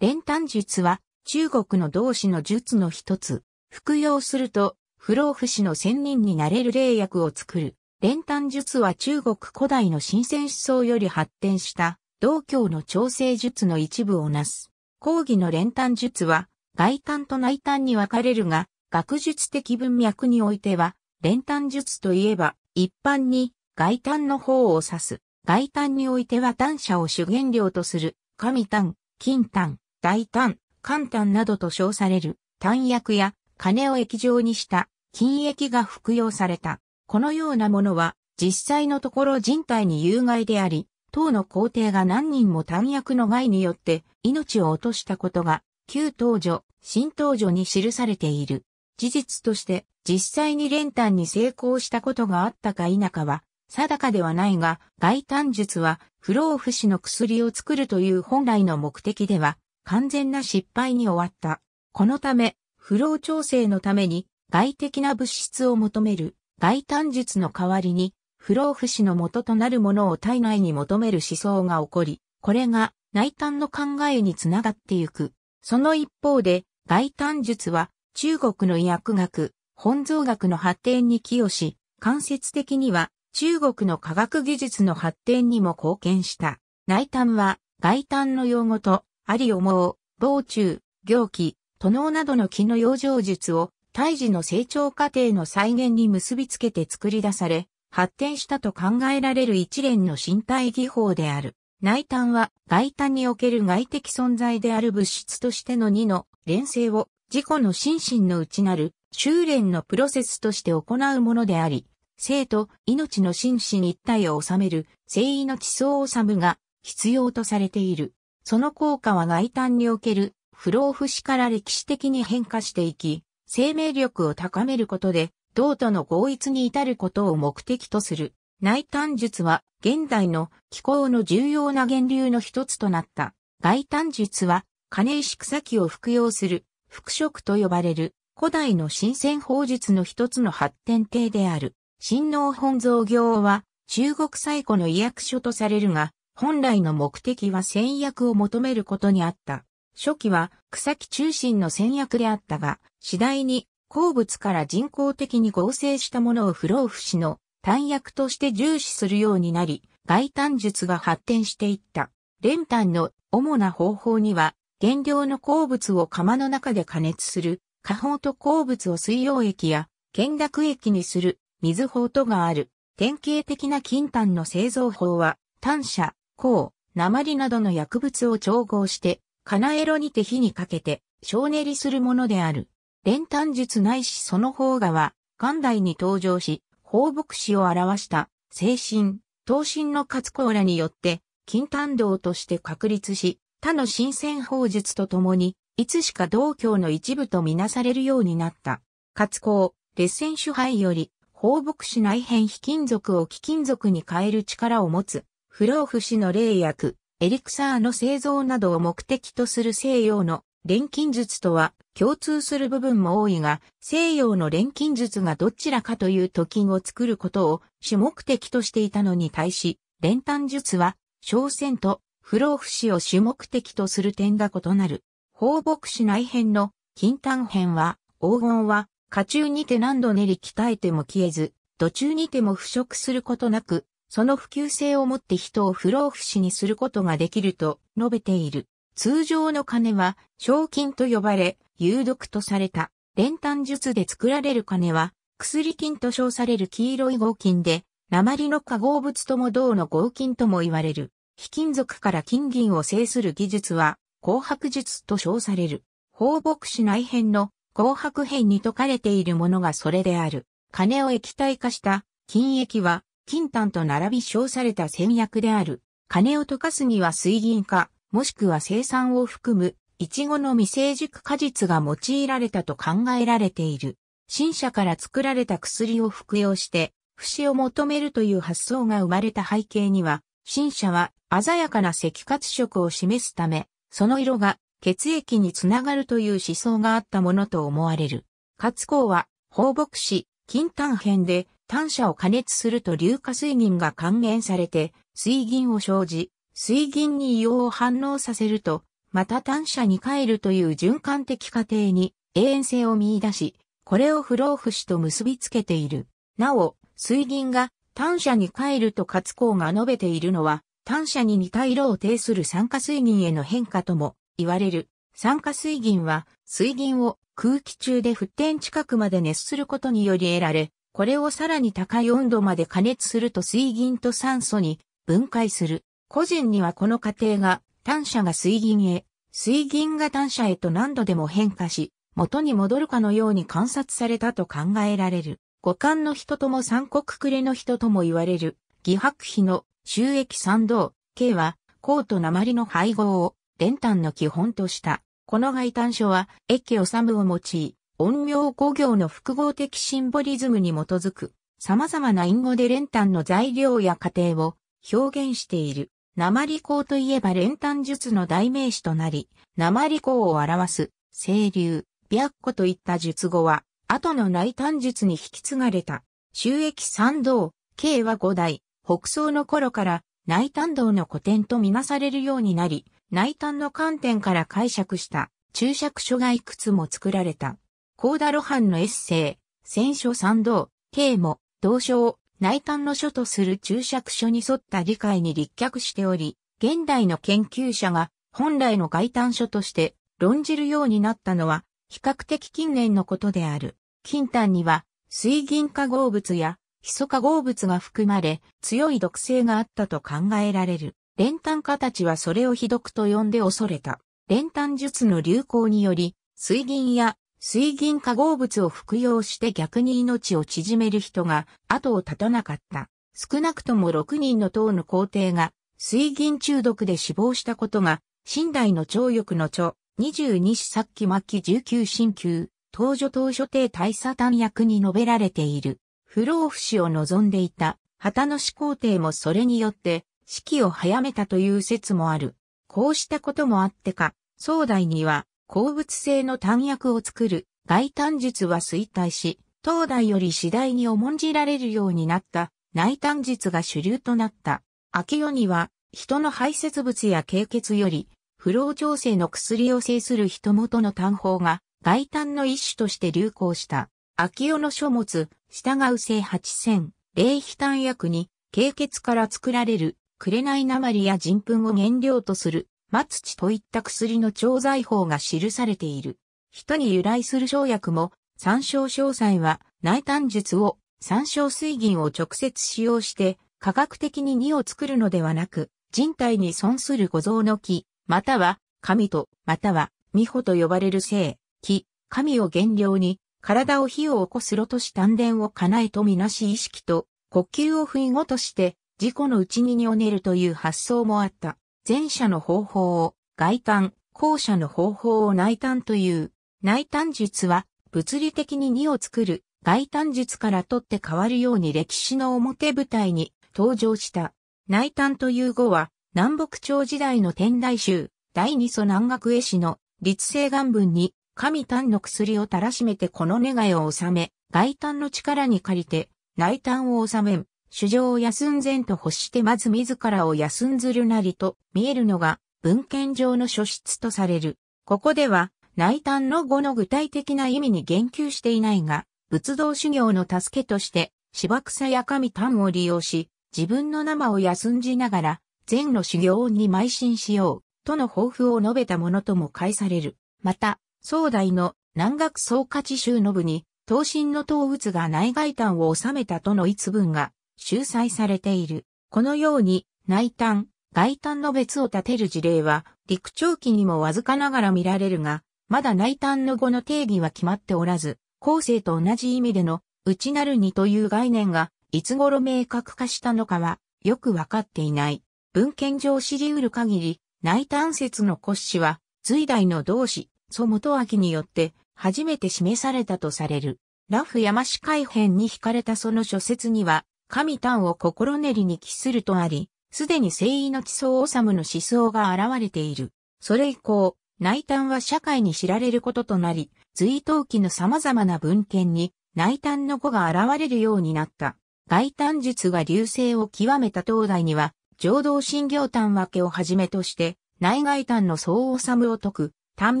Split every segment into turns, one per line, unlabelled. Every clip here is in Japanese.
練炭術は中国の同志の術の一つ。服用すると不老不死の仙人になれる霊薬を作る。練炭術は中国古代の新鮮思想より発展した道教の調整術の一部をなす。講義の練炭術は外炭と内炭に分かれるが、学術的文脈においては、練炭術といえば一般に外炭の方を指す。外炭においては炭者を主原料とする、神炭、金炭、大胆、簡単などと称される、単薬や金を液状にした金液が服用された。このようなものは、実際のところ人体に有害であり、当の皇帝が何人も単薬の害によって命を落としたことが、旧当女、新当女に記されている。事実として、実際に練炭に成功したことがあったか否かは、定かではないが、外炭術は、不老不死の薬を作るという本来の目的では完全な失敗に終わった。このため、不老調整のために外的な物質を求める外端術の代わりに、不老不死の元となるものを体内に求める思想が起こり、これが内端の考えにつながってゆく。その一方で、外端術は中国の医薬学、本草学の発展に寄与し、間接的には中国の科学技術の発展にも貢献した。内端は外端の用語とあり思う、防虫、行気、土能などの木の養生術を、胎児の成長過程の再現に結びつけて作り出され、発展したと考えられる一連の身体技法である。内胆は外胆における外的存在である物質としての2の連性を自己の心身の内なる修練のプロセスとして行うものであり、生と命の心身一体を収める生意の地層を収むが必要とされている。その効果は外端における不老不死から歴史的に変化していき、生命力を高めることで、道との合一に至ることを目的とする。内端術は現代の気候の重要な源流の一つとなった。外端術は金石草木を服用する、服飾と呼ばれる古代の新鮮法術の一つの発展体である。新農本造業は中国最古の医薬書とされるが、本来の目的は戦略を求めることにあった。初期は草木中心の戦略であったが、次第に鉱物から人工的に合成したものを不老不死の単薬として重視するようになり、外炭術が発展していった。練炭の主な方法には、原料の鉱物を釜の中で加熱する、火砲と鉱物を水溶液や、見濁液にする、水砲とがある。典型的な金炭の製造法は、炭車、鉱、鉛などの薬物を調合して、金エロにて火にかけて、小練りするものである。練炭術ないしその方がは、元代に登場し、放牧師を表した、精神、刀身の活甲らによって、金炭道として確立し、他の新鮮法術とともに、いつしか道教の一部とみなされるようになった。活甲、列戦主配より、放牧師内変非金属を貴金属に変える力を持つ、不老不死の霊薬、エリクサーの製造などを目的とする西洋の錬金術とは共通する部分も多いが、西洋の錬金術がどちらかというと金を作ることを主目的としていたのに対し、練炭術は、小戦と不老不死を主目的とする点が異なる。放牧師内編の金炭編は、黄金は、下中にて何度練り鍛えても消えず、途中にても腐食することなく、その普及性をもって人を不老不死にすることができると述べている。通常の金は賞金と呼ばれ、有毒とされた。練炭術で作られる金は、薬金と称される黄色い合金で、鉛の化合物とも銅の合金とも言われる。非金属から金銀を制する技術は、紅白術と称される。放牧師内編の紅白編に解かれているものがそれである。金を液体化した金液は金炭と並び称された戦略である。金を溶かすには水銀化、もしくは生産を含む、イチゴの未成熟果実が用いられたと考えられている。新社から作られた薬を服用して、不死を求めるという発想が生まれた背景には、新社は鮮やかな赤褐色を示すため、その色が血液につながるという思想があったものと思われる。活光は放牧師、金炭編で単車を加熱すると硫化水銀が還元されて、水銀を生じ、水銀に硫黄を反応させると、また単車に帰るという循環的過程に永遠性を見出し、これを不老不死と結びつけている。なお、水銀が単車に帰ると活光が述べているのは、単車に似た色を呈する酸化水銀への変化とも言われる。酸化水銀は水銀を空気中で沸点近くまで熱することにより得られ、これをさらに高い温度まで加熱すると水銀と酸素に分解する。個人にはこの過程が単車が水銀へ、水銀が単車へと何度でも変化し、元に戻るかのように観察されたと考えられる。五感の人とも三国暮れの人とも言われる、義白皮の収益三道、K は、甲と鉛の配合を、練炭の基本とした。この外炭書は、駅治を用い、音名語行の複合的シンボリズムに基づく、様々な隠語で練炭の材料や過程を表現している。鉛鋼といえば練炭術の代名詞となり、鉛鋼を表す、清流、白湖といった術語は、後の内炭術に引き継がれた。収益三道、慶和五代、北宋の頃から内炭道の古典とみなされるようになり、内炭の観点から解釈した注釈書がいくつも作られた。コーダロハンのエッセイ、戦書賛同、啓も、同を内端の書とする注釈書に沿った理解に立脚しており、現代の研究者が本来の外端書として論じるようになったのは比較的近年のことである。近端には水銀化合物やヒ素化合物が含まれ強い毒性があったと考えられる。連端家たちはそれを非毒と呼んで恐れた。連端術の流行により水銀や水銀化合物を服用して逆に命を縮める人が後を絶たなかった。少なくとも6人の党の皇帝が水銀中毒で死亡したことが、新代の長翼の著、22子っき末期19新旧、東女当初帝大佐丹役に述べられている。不老不死を望んでいた、旗の始皇帝もそれによって、死期を早めたという説もある。こうしたこともあってか、壮大には、鉱物性の弾薬を作る外炭術は衰退し、東大より次第に重んじられるようになった内炭術が主流となった。明世には人の排泄物や経血より不老調整の薬を制する人元の炭法が外炭の一種として流行した。秋代の書物、従う性八千、霊飛炭薬に、経血から作られる、紅鉛や人粉を原料とする、松地といった薬の調剤法が記されている。人に由来する生薬も、参照詳細は内丹術を参照水銀を直接使用して科学的に2を作るのではなく、人体に損する五臓の木、または神と、または美穂と呼ばれる性、木、神を原料に、体を火を起こすろとし丹田を叶えとみなし意識と、呼吸を不意ごとして、自己のうちににおねるという発想もあった。前者の方法を外端、後者の方法を内端という。内端術は物理的に2を作る外端術から取って変わるように歴史の表舞台に登場した。内端という語は南北朝時代の天台宗第二祖南学絵師の立成願文に神丹の薬をたらしめてこの願いを収め、外観の力に借りて内観を収めん。主情を休んぜと欲してまず自らを休んずるなりと見えるのが文献上の書質とされる。ここでは内端の語の具体的な意味に言及していないが、仏道修行の助けとして芝草や神丹を利用し、自分の生を休んじながら、禅の修行に邁進しよう、との抱負を述べたものとも解される。また、宋代の南学総価地集の部に、東進の東仏が内外端を収めたとの一文が収載されている。このように内端、外端の別を立てる事例は陸長期にもわずかながら見られるが、まだ内端の語の定義は決まっておらず、後世と同じ意味での内なるにという概念がいつ頃明確化したのかはよくわかっていない。文献上知り得る限り、内端説の骨子は、隋代の同志、祖元明によって初めて示されたとされる。ラフ山市改編に惹かれたその諸説には、神丹を心練りに帰するとあり、すでに聖意の地層治むの思想が現れている。それ以降、内丹は社会に知られることとなり、随当期の様々な文献に内丹の語が現れるようになった。外丹術が流星を極めた東大には、浄土信行丹分けをはじめとして、内外丹の総治むを解く、丹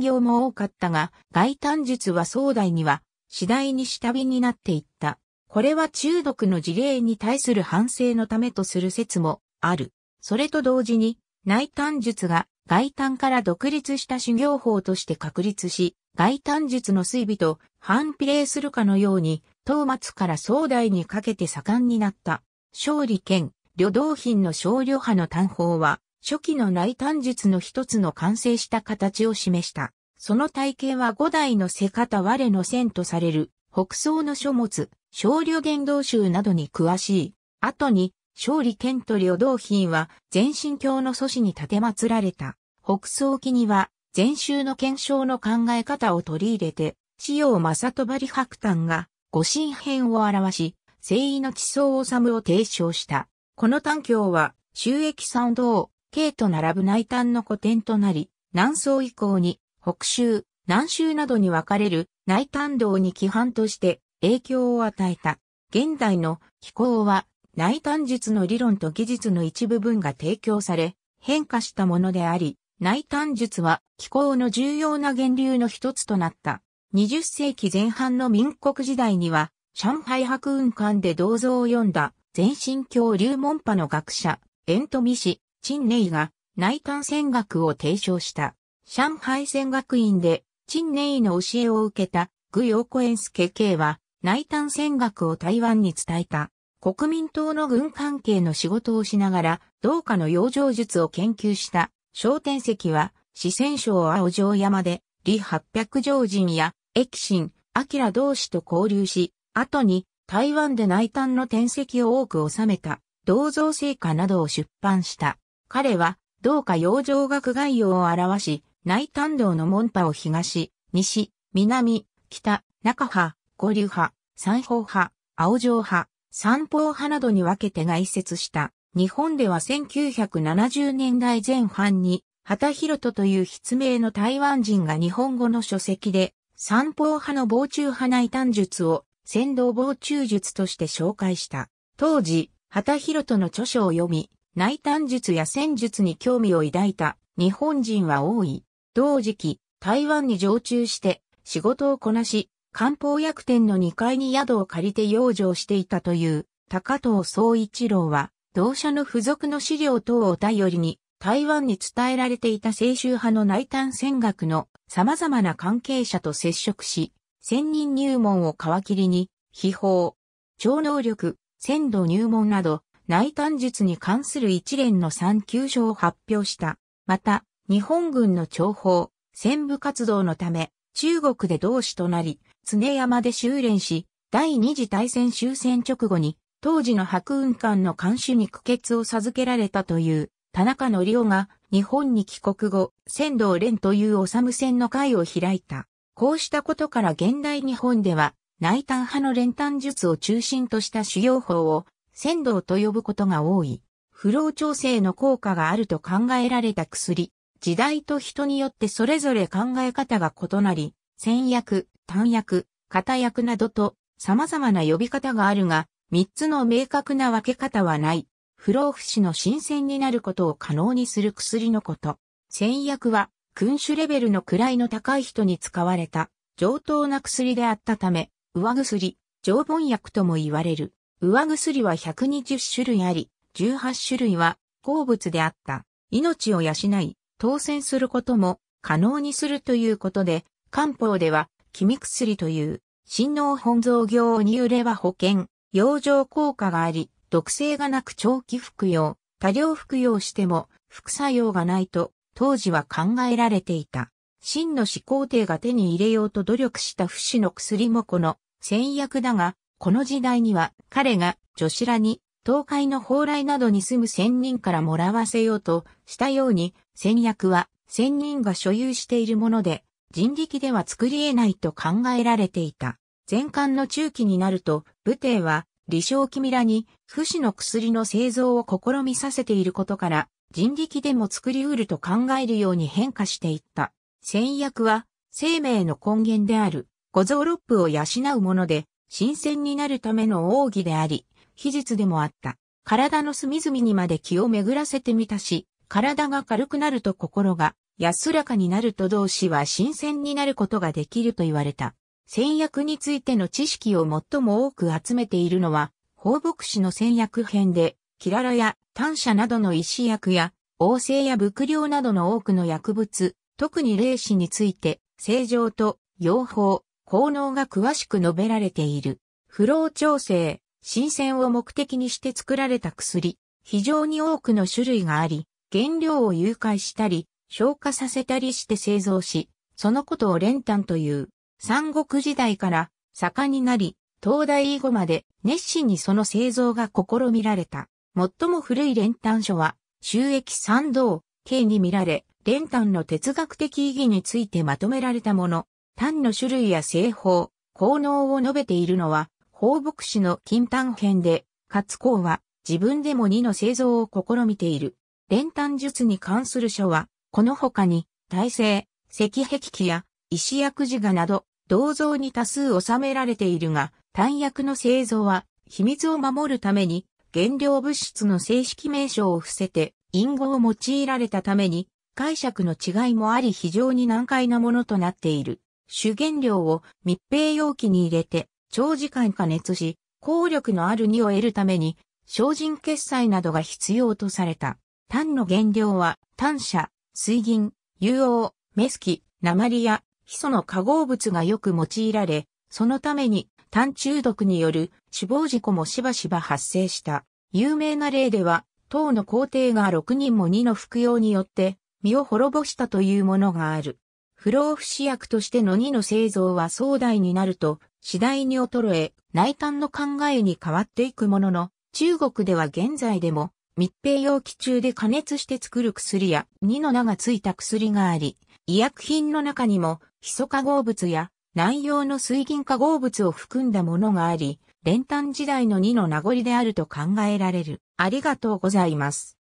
行も多かったが、外丹術は壮大には、次第に下火になっていった。これは中毒の事例に対する反省のためとする説もある。それと同時に、内丹術が外丹から独立した修行法として確立し、外丹術の水尾と反比例するかのように、東松から総大にかけて盛んになった。勝利兼、旅道品の少量派の単法は、初期の内丹術の一つの完成した形を示した。その体系は五代の瀬方我の線とされる、北宋の書物、少量言動集などに詳しい。後に、勝利剣と領道品は全身教の祖師に立て祀られた。北総記には、禅宗の検証の考え方を取り入れて、四葉正戸張白丹が、五神編を表し、聖意の地層治を提唱した。この短教は、収益三道、慶と並ぶ内丹の古典となり、南宋以降に、北州、南州などに分かれる内丹道に規範として、影響を与えた。現代の気候は内端術の理論と技術の一部分が提供され、変化したものであり、内端術は気候の重要な源流の一つとなった。20世紀前半の民国時代には、上海白雲館で銅像を読んだ、全身教流門派の学者、エントミ氏、陳寧が内端戦学を提唱した。上海戦学院で陳寧の教えを受けた、具陽子園助慶は、内丹戦学を台湾に伝えた。国民党の軍関係の仕事をしながら、同化の養生術を研究した、小天石は、四川省青城山で、李八百条人や、駅神、明同士と交流し、後に、台湾で内丹の天石を多く収めた、銅像成果などを出版した。彼は、同化養生学概要を表し、内丹道の門派を東、西、南、北、中派、五流派、三方派、青城派、三方派などに分けて外説した。日本では1970年代前半に、畑博人という筆名の台湾人が日本語の書籍で、三方派の防中派内端術を、先導防中術として紹介した。当時、畑博人の著書を読み、内端術や戦術に興味を抱いた日本人は多い。同時期、台湾に常駐して仕事をこなし、漢方薬店の2階に宿を借りて養生していたという高藤総一郎は、同社の付属の資料等を頼りに、台湾に伝えられていた清州派の内丹戦学の様々な関係者と接触し、専任入門を皮切りに、秘宝、超能力、鮮度入門など、内丹術に関する一連の3級書を発表した。また、日本軍の諜報、戦部活動のため、中国で同志となり、常山で修練し、第二次大戦終戦直後に、当時の白雲館の監視に苦血を授けられたという、田中則夫が、日本に帰国後、仙道連というおさむ戦の会を開いた。こうしたことから現代日本では、内丹派の練丹術を中心とした修行法を、仙道と呼ぶことが多い。不老調整の効果があると考えられた薬。時代と人によってそれぞれ考え方が異なり、戦薬、単薬、型役などと様々な呼び方があるが、三つの明確な分け方はない。不老不死の新鮮になることを可能にする薬のこと。戦薬は、君主レベルの位の高い人に使われた、上等な薬であったため、上薬、常盆薬とも言われる。上薬は120種類あり、18種類は鉱物であった。命を養い、当選することも可能にするということで、漢方では、君薬という、新農本草業に売れは保険、養生効果があり、毒性がなく長期服用、多量服用しても副作用がないと当時は考えられていた。真の始皇帝が手に入れようと努力した不死の薬もこの戦薬だが、この時代には彼が女子らに東海の蓬莱などに住む仙人からもらわせようとしたように、戦薬は仙人が所有しているもので、人力では作り得ないと考えられていた。前漢の中期になると、武帝は、李承君らに、不死の薬の製造を試みさせていることから、人力でも作り得ると考えるように変化していった。戦薬は、生命の根源である、五臓六腑を養うもので、新鮮になるための奥義であり、秘術でもあった。体の隅々にまで気を巡らせてみたし、体が軽くなると心が安らかになると同志は新鮮になることができると言われた。戦薬についての知識を最も多く集めているのは、放牧師の戦薬編で、キララや短射などの医師薬や、王政や伏量などの多くの薬物、特に霊視について、正常と養蜂、効能が詳しく述べられている。不老調整、新鮮を目的にして作られた薬、非常に多くの種類があり、原料を誘拐したり、消化させたりして製造し、そのことを練炭という、三国時代から盛んになり、東大以後まで熱心にその製造が試みられた。最も古い練炭書は、収益三道、形に見られ、練炭の哲学的意義についてまとめられたもの、炭の種類や製法、効能を述べているのは、放牧師の金炭編で、かつ公は自分でも2の製造を試みている。練炭術に関する書は、この他に、大成、石壁記や石薬寺画など、銅像に多数収められているが、単薬の製造は、秘密を守るために、原料物質の正式名称を伏せて、隠語を用いられたために、解釈の違いもあり非常に難解なものとなっている。主原料を密閉容器に入れて、長時間加熱し、効力のある2を得るために、精進決済などが必要とされた。単の原料は、単車、水銀、硫黄、メスキ、鉛やヒ素の化合物がよく用いられ、そのために炭中毒による死亡事故もしばしば発生した。有名な例では、唐の皇帝が6人も2の服用によって身を滅ぼしたというものがある。不老不死薬としての2の製造は壮大になると次第に衰え、内端の考えに変わっていくものの、中国では現在でも密閉容器中で加熱して作る薬や2の名がついた薬があり、医薬品の中にも、ヒ素化合物や南洋の水銀化合物を含んだものがあり、練炭時代の2の名残であると考えられる。ありがとうございます。